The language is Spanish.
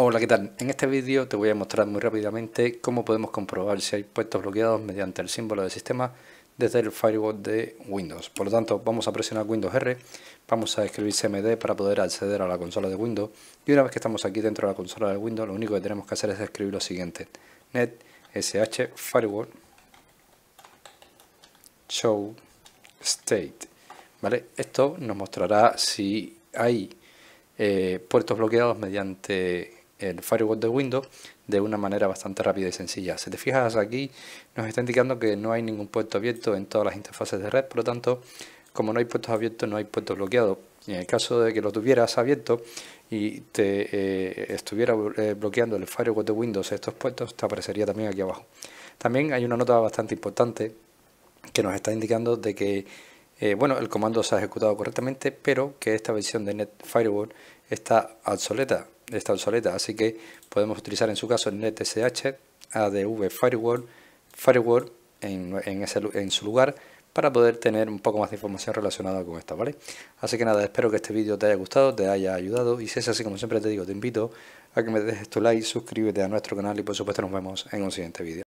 Hola, ¿qué tal? En este vídeo te voy a mostrar muy rápidamente cómo podemos comprobar si hay puestos bloqueados mediante el símbolo del sistema desde el firewall de Windows. Por lo tanto, vamos a presionar Windows R, vamos a escribir CMD para poder acceder a la consola de Windows y una vez que estamos aquí dentro de la consola de Windows, lo único que tenemos que hacer es escribir lo siguiente. net sh firewall show state. ¿Vale? Esto nos mostrará si hay eh, puertos bloqueados mediante el firewall de Windows de una manera bastante rápida y sencilla. Si te fijas aquí nos está indicando que no hay ningún puerto abierto en todas las interfaces de red, por lo tanto, como no hay puertos abiertos, no hay puertos bloqueados. en el caso de que lo tuvieras abierto y te eh, estuviera eh, bloqueando el firewall de Windows estos puertos, te aparecería también aquí abajo. También hay una nota bastante importante que nos está indicando de que eh, bueno, el comando se ha ejecutado correctamente, pero que esta versión de Net Firewall está obsoleta está obsoleta, así que podemos utilizar en su caso el NetSH, ADV Firewall, Firewall en, en, ese, en su lugar para poder tener un poco más de información relacionada con esta, ¿vale? Así que nada, espero que este vídeo te haya gustado, te haya ayudado y si es así, como siempre te digo, te invito a que me dejes tu like, suscríbete a nuestro canal y por supuesto nos vemos en un siguiente vídeo.